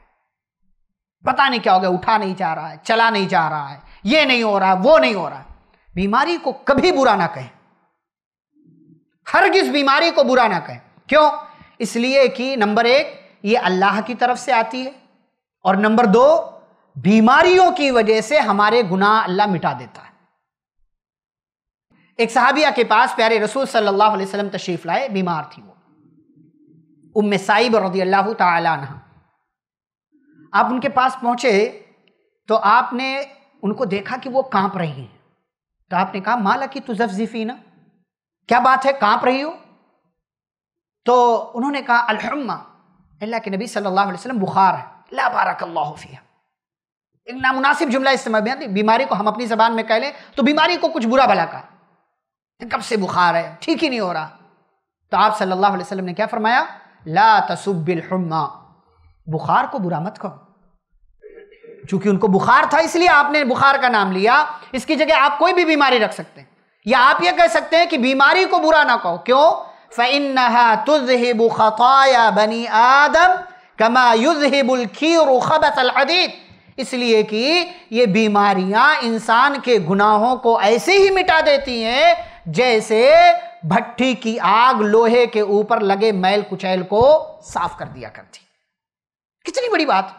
पता नहीं क्या हो गया उठा नहीं जा रहा है चला नहीं जा रहा है ये नहीं हो रहा है वो नहीं हो रहा है बीमारी को कभी बुरा ना कहें हर किस बीमारी को बुरा ना कहें क्यों इसलिए कि नंबर एक ये अल्लाह की तरफ से आती है और नंबर दो बीमारियों की वजह से हमारे गुनाह अल्लाह मिटा देता है एक सहाबिया के पास प्यारे रसूल सल्लल्लाहु अलैहि वसल्लम तशरीफ लाए बीमार थी वो उम साइब रदी अल्लाह तह आप उनके पास पहुंचे तो आपने उनको देखा कि वो कांप रही हैं तो आपने कहा माला की तुजफ ना क्या बात है कांप रही हो तो उन्होंने कहा अल्हम्मा अल्लाह के नबी सल्लल्लाहु अलैहि वसल्लम बुखार है ला बारक अल्लाह फ़िया एक नामुनासिब जुमला इस्तेमाल बीमारी को हम अपनी जबान में कह लें तो बीमारी को कुछ बुरा भला कहा कब से बुखार है ठीक ही नहीं हो रहा तो आप सल्लल्लाहु अलैहि वसल्लम ने क्या फरमाया ला तसुबिल हम्मा बुखार को बुरा मत कहो चूंकि उनको बुखार था इसलिए आपने बुखार का नाम लिया इसकी जगह आप कोई भी बीमारी रख सकते हैं या आप ये कह सकते हैं कि बीमारी को बुरा ना कहो क्यों बनी आदम कमा खीर इसलिए कि ये बीमारियां इंसान के गुनाहों को ऐसे ही मिटा देती हैं जैसे भट्टी की आग लोहे के ऊपर लगे मैल कुचैल को साफ कर दिया करती कितनी बड़ी बात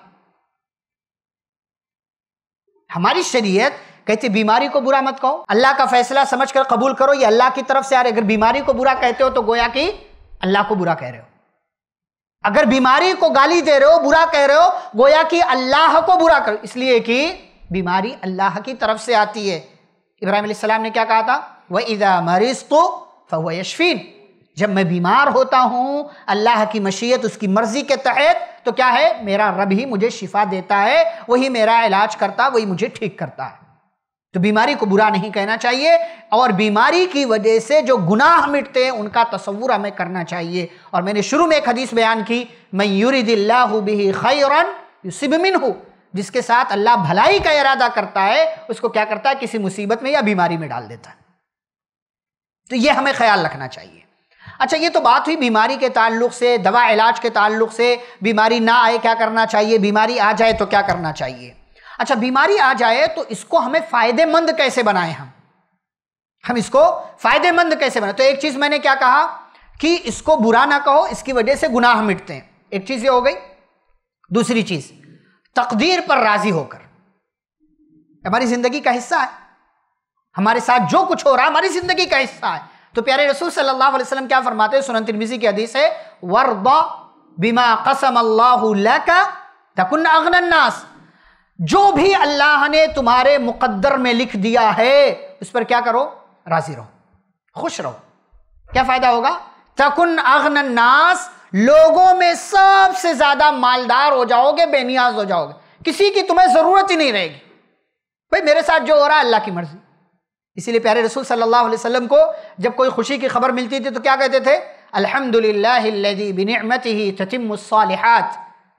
हमारी शरीयत कहती बीमारी को बुरा मत कहो अल्लाह का फैसला समझकर कबूल करो ये अल्लाह की तरफ से आ रही अगर बीमारी को बुरा कहते हो तो गोया कि अल्लाह को बुरा कह रहे हो अगर बीमारी को गाली दे रहे हो बुरा कह रहे हो गोया कि अल्लाह को बुरा करो इसलिए कि बीमारी अल्लाह की तरफ से आती है इब्राहिम ने क्या कहा था व मरीज तो फ़व यशफीन जब मैं बीमार होता हूँ अल्लाह की मशीयत उसकी मर्ज़ी के तहत तो क्या है मेरा रब ही मुझे शिफा देता है वही मेरा इलाज करता है वही मुझे ठीक करता है तो बीमारी को बुरा नहीं कहना चाहिए और बीमारी की वजह से जो गुनाह मिटते हैं उनका तस्वूर हमें करना चाहिए और मैंने शुरू में एक हदीस बयान की मैं यूरिदिल्ला बिही खैरन युसिबमिन जिसके साथ अल्लाह भलाई का इरादा करता है उसको क्या करता है किसी मुसीबत में या बीमारी में डाल देता है तो ये हमें ख्याल रखना चाहिए अच्छा ये तो बात हुई बीमारी के ताल्लुक से दवा इलाज के ताल्लुक से बीमारी ना आए क्या करना चाहिए बीमारी आ जाए तो क्या करना चाहिए अच्छा बीमारी आ जाए तो इसको हमें फायदेमंद कैसे बनाए हम हम इसको फायदेमंद कैसे बनाए तो एक चीज़ मैंने क्या कहा कि इसको बुरा ना कहो इसकी वजह से गुनाह मिटते हैं एक चीज़ ये हो गई दूसरी चीज़ तकदीर पर राज़ी होकर हमारी ज़िंदगी का हिस्सा है हमारे साथ जो कुछ हो रहा है हमारी जिंदगी का हिस्सा है तो प्यारे रसूल सल्लल्लाहु अलैहि वसल्लम क्या फरमाते हैं सुनन तिरमिजी की हदीस है वर्दा बिमा कसम अल्लाह लका तकुन जो भी अल्लाह ने तुम्हारे मुकद्दर में लिख दिया है उस पर क्या करो राजी रहो खुश रहो क्या फायदा होगा तकुन अगनन्नास लोगों में सबसे ज्यादा मालदार हो जाओगे बेनियाज हो जाओगे किसी की तुम्हें जरूरत ही नहीं रहेगी भाई मेरे साथ जो हो रहा है अल्लाह की मर्जी इसीलिए प्यारे रसूल सल्लल्लाहु अलैहि वसल्लम को जब कोई खुशी की खबर मिलती थी तो क्या कहते थे अलहमदिल्लामत ही ततिमसालहत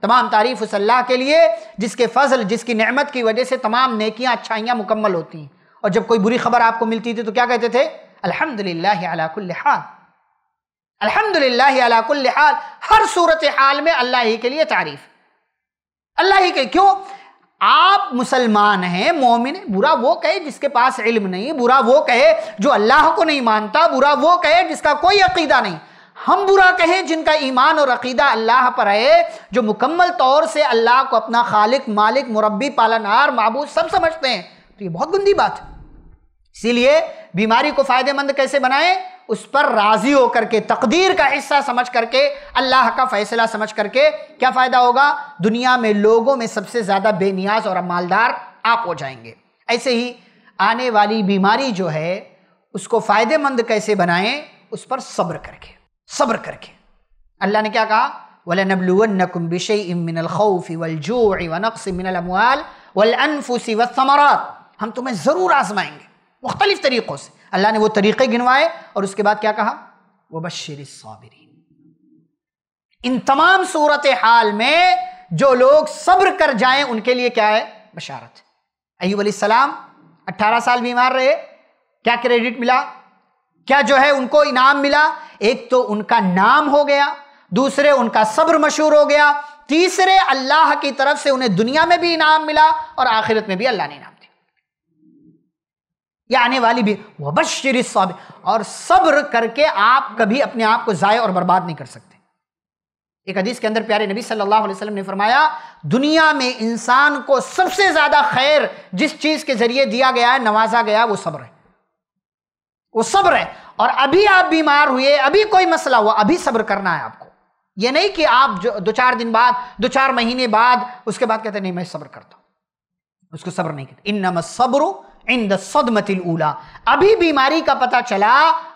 तमाम तारीफ़ उस अल्लाह के लिए जिसके फजल जिसकी नेमत की वजह से तमाम नेकियाँ अच्छाइयाँ मुकम्मल होती हैं और जब कोई बुरी खबर आपको मिलती थी तो क्या कहते थे अलहमदिल्लाकुल्लाल अलहमदिल्लाकुल्लाल हर सूरत हाल में अल्लाह ही के लिए तारीफ़ अल्लाह ही के क्यों आप मुसलमान हैं मोमिन है बुरा वो कहे जिसके पास इल्म नहीं बुरा वो कहे जो अल्लाह को नहीं मानता बुरा वो कहे जिसका कोई अकीदा नहीं हम बुरा कहें जिनका ईमान और अकीदा अल्लाह पर है जो मुकम्मल तौर से अल्लाह को अपना खालिक मालिक मुरबी पालनहार मबूद सब समझते हैं तो ये बहुत गंदी बात है इसीलिए बीमारी को फ़ायदेमंद कैसे बनाएं उस पर राजी होकर के तकदीर का हिस्सा समझ करके अल्लाह का फैसला समझ करके क्या फ़ायदा होगा दुनिया में लोगों में सबसे ज़्यादा बेनियाज और मालदार आप हो जाएंगे ऐसे ही आने वाली बीमारी जो है उसको फ़ायदेमंद कैसे बनाएं उस पर सब्र करके सब्र करके अल्लाह ने क्या कहा वलनबलुवन्नकुम बिशै मिनलखौफ़ वलजूअ वनक़्स मिनल अमवाल वल अनफुस वसमरात हम तुम्हें ज़रूर आजमाएंगे मुख्तलिफ़ तरीक़ों से अल्लाह ने वो तरीक़े गिनवाए और उसके बाद क्या कहा वह बशर सौबरी इन तमाम सूरत हाल में जो लोग सब्र कर जाएं उनके लिए क्या है बशारत अयूब सलाम 18 साल बीमार रहे क्या क्रेडिट मिला क्या जो है उनको इनाम मिला एक तो उनका नाम हो गया दूसरे उनका सब्र मशहूर हो गया तीसरे अल्लाह की तरफ से उन्हें दुनिया में भी इनाम मिला और आखिरत में भी अल्लाह ने इनाम या आने वाली भी वबशरी सब और सब्र करके आप कभी अपने आप को ज़ाय और बर्बाद नहीं कर सकते एक हदीस के अंदर प्यारे नबी सल्लल्लाहु अलैहि वसल्लम ने फरमाया दुनिया में इंसान को सबसे ज़्यादा खैर जिस चीज़ के ज़रिए दिया गया है नवाजा गया वो सब्र है वो सब्र है और अभी आप बीमार हुए अभी कोई मसला हुआ अभी सब्र करना है आपको ये नहीं कि आप जो दो चार दिन बाद दो चार महीने बाद उसके बाद कहते नहीं मैं सब्र करता उसको सब्र नहीं कहते इन नम सब्रू इन द सदमतिल ऊला अभी बीमारी का पता चला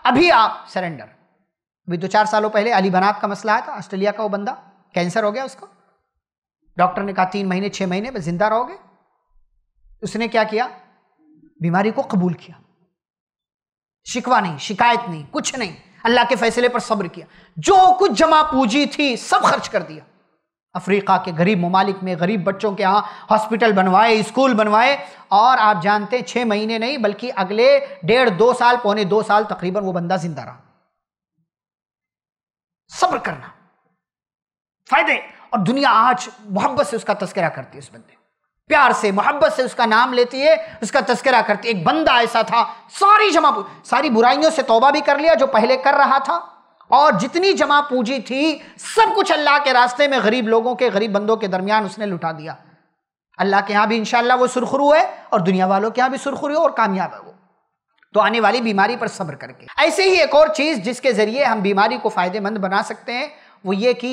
अभी आप सरेंडर अभी दो तो चार सालों पहले अली बनात का मसला आया था तो ऑस्ट्रेलिया का वो बंदा कैंसर हो गया उसको डॉक्टर ने कहा तीन महीने छह महीने में जिंदा रहोगे उसने क्या किया बीमारी को कबूल किया शिकवा नहीं शिकायत नहीं कुछ नहीं अल्लाह के फैसले पर सब्र किया जो कुछ जमा पूंजी थी सब खर्च कर दिया अफ्रीका के गरीब ममालिक में गरीब बच्चों के यहाँ हॉस्पिटल बनवाए स्कूल बनवाए और आप जानते हैं छः महीने नहीं बल्कि अगले डेढ़ दो साल पौने दो साल तकरीबन वो बंदा जिंदा रहा सब्र करना फायदे और दुनिया आज मोहब्बत से उसका तस्करा करती है उस बंदे प्यार से मोहब्बत से उसका नाम लेती है उसका तस्करा करती है एक बंदा ऐसा था सारी जमा सारी बुराइयों से तोबा भी कर लिया जो पहले कर रहा था और जितनी जमा पूंजी थी सब कुछ अल्लाह के रास्ते में गरीब लोगों के गरीब बंदों के दरमियान उसने लुटा दिया अल्लाह के यहां भी इंशाला वो सुरखरू है और दुनिया वालों के यहाँ भी सुरखरू और कामयाब है वो तो आने वाली बीमारी पर सब्र करके ऐसे ही एक और चीज़ जिसके ज़रिए हम बीमारी को फ़ायदेमंद बना सकते हैं वो ये कि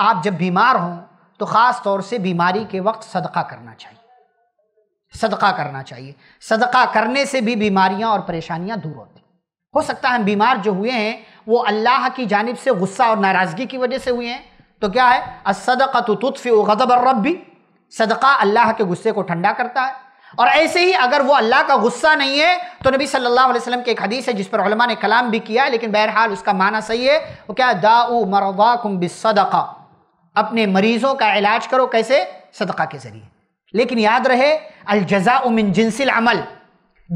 आप जब बीमार हों तो ख़ास तौर से बीमारी के वक्त सदका करना चाहिए सदका करना चाहिए सदका करने से भी बीमारियां और परेशानियां दूर होती हो सकता है हम बीमार जो हुए हैं वो अल्लाह की जानब से गुस्सा और नाराज़गी की वजह से हुए हैं तो क्या है असदक़ा तो और रब भी सदक़ा अल्लाह के गुस्से को ठंडा करता है और ऐसे ही अगर वो अल्लाह का गुस्सा नहीं है तो नबी सल्लल्लाहु अलैहि वसल्लम के एक हदीस है जिस पर उलमा ने कलाम भी किया लेकिन बहरहाल उसका माना सही है वो क्या दाऊ कुम बदका अपने मरीज़ों का इलाज करो कैसे सदका के ज़रिए लेकिन याद रहे अलजा उमिन जिनसिल अमल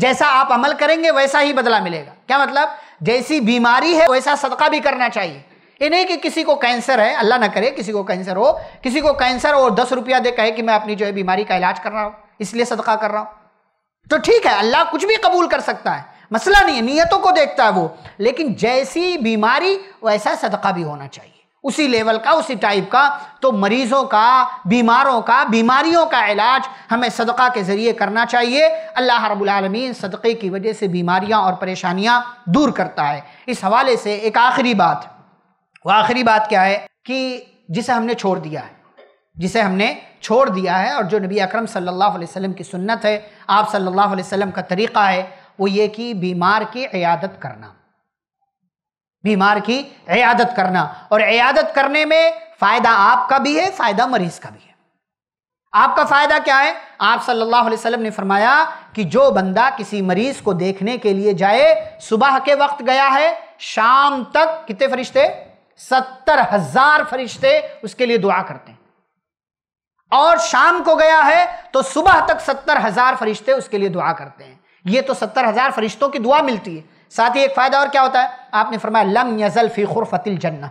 जैसा आप अमल करेंगे वैसा ही बदला मिलेगा क्या मतलब जैसी बीमारी है वैसा सदका भी करना चाहिए ये नहीं कि किसी को कैंसर है अल्लाह ना करे किसी को कैंसर हो किसी को कैंसर हो और दस रुपया दे कहे कि मैं अपनी जो है बीमारी का इलाज कर रहा हूँ इसलिए सदका कर रहा हूँ तो ठीक है अल्लाह कुछ भी कबूल कर सकता है मसला नहीं है नीयतों को देखता है वो लेकिन जैसी बीमारी वैसा सदका भी होना चाहिए उसी लेवल का उसी टाइप का तो मरीज़ों का बीमारों का बीमारियों का इलाज हमें सदका के ज़रिए करना चाहिए अल्लाह रबालमीन सदक़े की वजह से बीमारियाँ और परेशानियाँ दूर करता है इस हवाले से एक आखिरी बात वह आखिरी बात क्या है कि जिसे हमने छोड़ दिया है जिसे हमने छोड़ दिया है और जो नबी अकरम सल्लल्लाहु अलैहि वसल्लम की सुन्नत है आप सल्लल्लाहु अलैहि वसल्लम का तरीक़ा है वो ये कि बीमार की इयादत करना बीमार की अयादत करना और अयादत करने में फायदा आपका भी है फायदा मरीज का भी है आपका फायदा क्या है आप सल्लल्लाहु अलैहि वसल्लम ने फरमाया कि जो बंदा किसी मरीज को देखने के लिए जाए सुबह के वक्त गया है शाम तक कितने फरिश्ते सत्तर हजार फरिश्ते उसके लिए दुआ करते हैं और शाम को गया है तो सुबह तक सत्तर हजार फरिश्ते उसके लिए दुआ करते हैं ये तो सत्तर हजार फरिश्तों की दुआ मिलती है साथ ही एक फ़ायदा और क्या होता है आपने फरमाया लम यजल फ़ी खुरफतिल जन्ना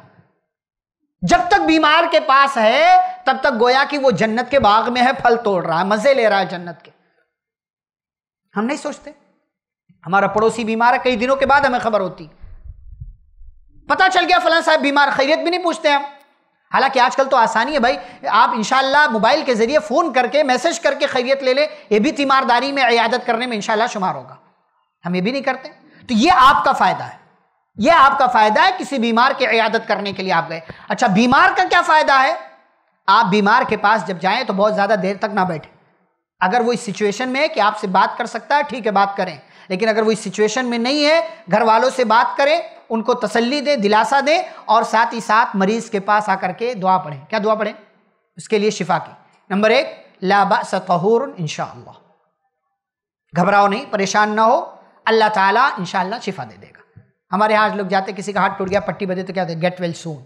जब तक बीमार के पास है तब तक गोया कि वो जन्नत के बाग में है फल तोड़ रहा है मज़े ले रहा है जन्नत के हम नहीं सोचते हमारा पड़ोसी बीमार है कई दिनों के बाद हमें खबर होती पता चल गया फलां साहब बीमार खैरियत भी नहीं पूछते हम हालांकि आजकल तो आसानी है भाई आप इंशाल्लाह मोबाइल के ज़रिए फ़ोन करके मैसेज करके खैरियत ले ले ये भी तीमारदारी में इयादत करने में इंशाल्लाह शुमार होगा हम ये भी नहीं करते तो ये आपका फायदा है ये आपका फायदा है किसी बीमार की इयादत करने के लिए आप गए अच्छा बीमार का क्या फायदा है आप बीमार के पास जब जाएं तो बहुत ज़्यादा देर तक ना बैठे अगर वो इस सिचुएशन में है कि आपसे बात कर सकता है ठीक है बात करें लेकिन अगर वो इस सिचुएशन में नहीं है घर वालों से बात करें उनको तसल्ली दें दिलासा दें और साथ ही साथ मरीज के पास आकर के दुआ पढ़ें क्या दुआ पढ़ें उसके लिए शिफा की नंबर एक लाबा सतहूर इनशा घबराओ नहीं परेशान ना हो अल्लाह ताला इंशाल्लाह शिफा दे देगा हमारे यहाँ आज लोग जाते किसी का हाथ टूट गया पट्टी बदे तो क्या देते get well soon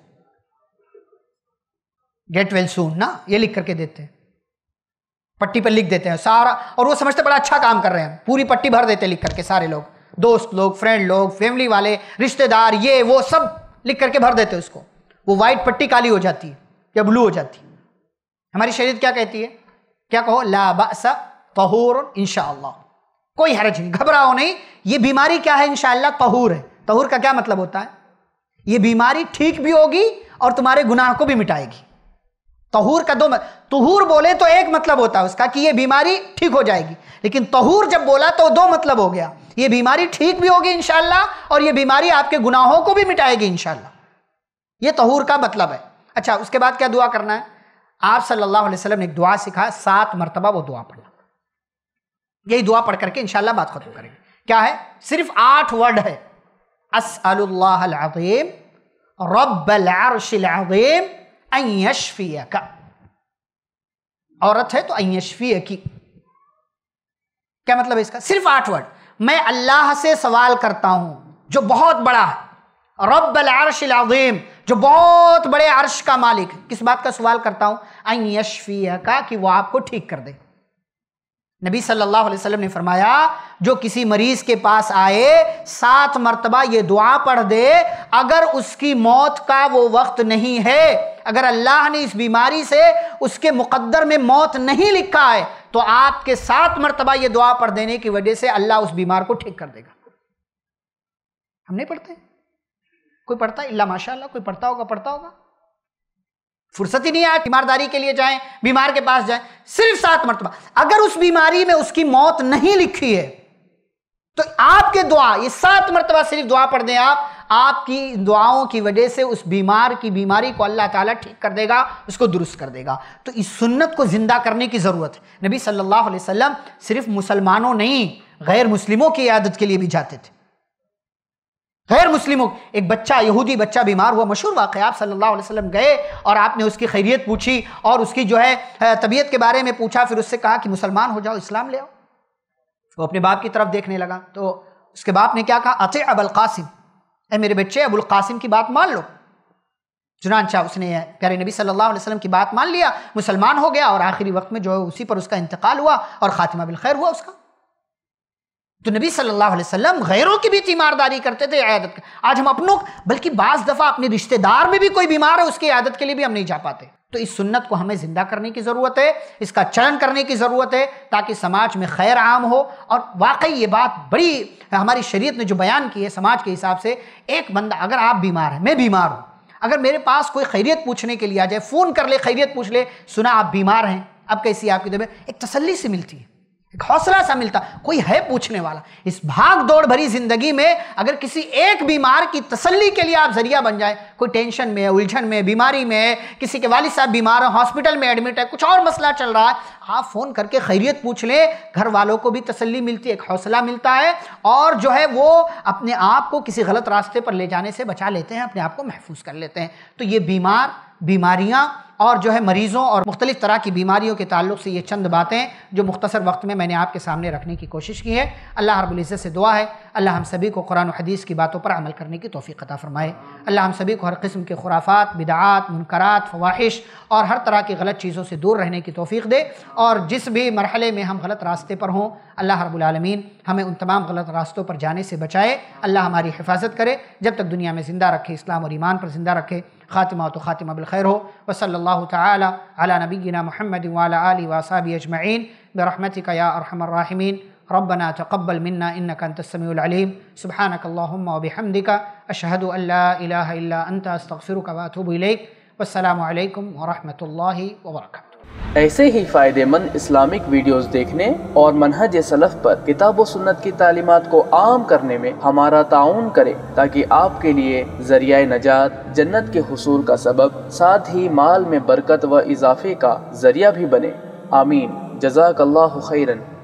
get well soon ना ये लिख करके देते हैं पट्टी पर लिख देते हैं सारा और वो समझते बड़ा अच्छा काम कर रहे हैं पूरी पट्टी भर देते लिख करके सारे लोग दोस्त लोग फ्रेंड लोग फैमिली वाले रिश्तेदार ये वो सब लिख करके भर देते उसको वो वाइट पट्टी काली हो जाती है या ब्लू हो जाती है हमारी शरीर क्या कहती है क्या कहो लाबासा तहूर इनशा कोई हरज नहीं घबराओ नहीं ये बीमारी क्या है इंशाला तहूर है तहूर का क्या मतलब होता है ये बीमारी ठीक भी होगी और तुम्हारे गुनाह को भी मिटाएगी तहूर का दो तहूर बोले तो एक मतलब होता है उसका कि ये बीमारी ठीक हो जाएगी लेकिन तहूर जब बोला तो दो मतलब हो गया ये बीमारी ठीक भी होगी इंशाला और ये बीमारी आपके गुनाहों को भी मिटाएगी इंशाला ये तहूर का मतलब है अच्छा उसके बाद क्या दुआ करना है आप सल्लल्लाहु अलैहि वसल्लम ने एक दुआ सिखा सात मरतबा वो दुआ पढ़ना यही दुआ पढ़ करके इंशाल्लाह बात खत्म करेंगे क्या है सिर्फ आठ वर्ड है असअल्लाजीम रबीम अयशफिया का औरत है तो अयशफिया की क्या मतलब है इसका सिर्फ आठ वर्ड मैं अल्लाह से सवाल करता हूं जो बहुत बड़ा है रब रबीम जो बहुत बड़े अर्श का मालिक किस बात का सवाल करता हूं अयशफिया का कि वो आपको ठीक कर दे नबी सल्लल्लाहु अलैहि वसल्लम ने फरमाया जो किसी मरीज के पास आए सात मरतबा ये दुआ पढ़ दे अगर उसकी मौत का वो वक्त नहीं है अगर अल्लाह ने इस बीमारी से उसके मुकद्दर में मौत नहीं लिखा है तो आपके सात मरतबा ये दुआ पढ़ देने की वजह से अल्लाह उस बीमार को ठीक कर देगा हम नहीं पढ़ते कोई पढ़ता इल्ला माशा कोई पढ़ता होगा पढ़ता होगा फुर्सत ही नहीं आया बीमारदारी के लिए जाए बीमार के पास जाए सिर्फ सात मरतबा अगर उस बीमारी में उसकी मौत नहीं लिखी है तो आपके दुआ ये सात मरतबा सिर्फ दुआ पढ़ दें आप आपकी दुआओं की वजह से उस बीमार की बीमारी को अल्लाह ताला ठीक कर देगा उसको दुरुस्त कर देगा तो इस सुन्नत को ज़िंदा करने की ज़रूरत है नबी सल्लल्लाहु अलैहि वसल्लम सिर्फ मुसलमानों नहीं गैर मुस्लिमों की आदत के लिए भी जाते थे गैर मुस्लिमों एक बच्चा यहूदी बच्चा बीमार हुआ मशहूर वाक़ आप सल्लल्लाहु अलैहि वसल्लम गए और आपने उसकी खैरियत पूछी और उसकी जो है तबीयत के बारे में पूछा फिर उससे कहा कि मुसलमान हो जाओ इस्लाम ले आओ वो अपने बाप की तरफ देखने लगा तो उसके बाप ने क्या कहा अचे अबुल कासिम ए मेरे बच्चे अबुल कासिम की बात मान लो चुनानचा उसने प्यारे नबी सल्लल्लाहु अलैहि वसल्लम की बात मान लिया मुसलमान हो गया और आखिरी वक्त में जो है उसी पर उसका इंतकाल हुआ और ख़ातिमा खैर हुआ उसका तो नबी सल्लल्लाहु अलैहि वसल्लम गैरों की भी तीमारदारी करते थे आदत आज हम अपनों बल्कि बाज़ दफ़ा अपने रिश्तेदार में भी कोई बीमार है उसकी आदत के लिए भी हम नहीं जा पाते तो इस सुन्नत को हमें ज़िंदा करने की ज़रूरत है इसका चयन करने की ज़रूरत है ताकि समाज में खैर आम हो और वाकई ये बात बड़ी हमारी शरीयत ने जो बयान की है समाज के हिसाब से एक बंदा अगर आप बीमार हैं मैं बीमार हूँ अगर मेरे पास कोई खैरियत पूछने के लिए आ जाए फ़ोन कर ले खैरियत पूछ ले सुना आप बीमार हैं अब कैसी आपकी तबीयत एक तसली से मिलती है एक हौसला सा मिलता कोई है पूछने वाला इस भाग दौड़ भरी जिंदगी में अगर किसी एक बीमार की तसल्ली के लिए आप जरिया बन जाए कोई टेंशन में उलझन में बीमारी में किसी के वालिद साहब बीमार हैं हॉस्पिटल में एडमिट है कुछ और मसला चल रहा है आप फ़ोन करके खैरियत पूछ लें घर वालों को भी तसल्ली मिलती है एक हौसला मिलता है और जो है वो अपने आप को किसी गलत रास्ते पर ले जाने से बचा लेते हैं अपने आप को महफूज कर लेते हैं तो ये बीमार बीमारियाँ और जो है मरीज़ों और मुख्तलिफ़ तरह की बीमारियों के ताल्लुक से ये चंद बातें जो मुख्तर वक्त में मैंने आपके सामने रखने की कोशिश की है अल्लाह रबुल्ज़त से दुआ है अल्लाह हम सभी को कुरान हदीस की बातों पर अमल करने की तोफ़ी अता फ़रमाए अल्लाह हम सभी को हर किस्म के खुराफात बिदात मुनकरात फवाहिश और हर तरह की गलत चीज़ों से दूर रहने की तोफ़ी दे और जिस भी मरहले में हम गलत रास्ते पर हों अल्लाह आलमीन हमें उन तमाम गलत रास्तों पर जाने से बचाए अल्लाह हमारी हिफाजत करे जब तक दुनिया में ज़िंदा रखे इस्लाम और ईमान पर ज़िंदा रखे खातिमा तो खातिमा बिलखैर हो वसल्ला तला नबीना महमद वाली वासाबी अजमैन बरहमत का या अरहमर्राहमीन ربنا تقبل منا इन्नका अंतस السميع العليم سبحانك اللهم وبحمدك बिहमदिका अशहदु لا ला इलाहा इल्ला अंत अस्तगफिरुका व والسلام عليكم वस्सलामु الله وبركاته ऐसे ही फ़ायदेमंद इस्लामिक वीडियोस देखने और मनहज सलफ़ पर किताब व सुन्नत की तालीमत को आम करने में हमारा ताउन करें ताकि आपके लिए जरिया नजात जन्नत के हसूल का सबब साथ ही माल में बरकत व इजाफे का जरिया भी बने आमीन जजाक खैरन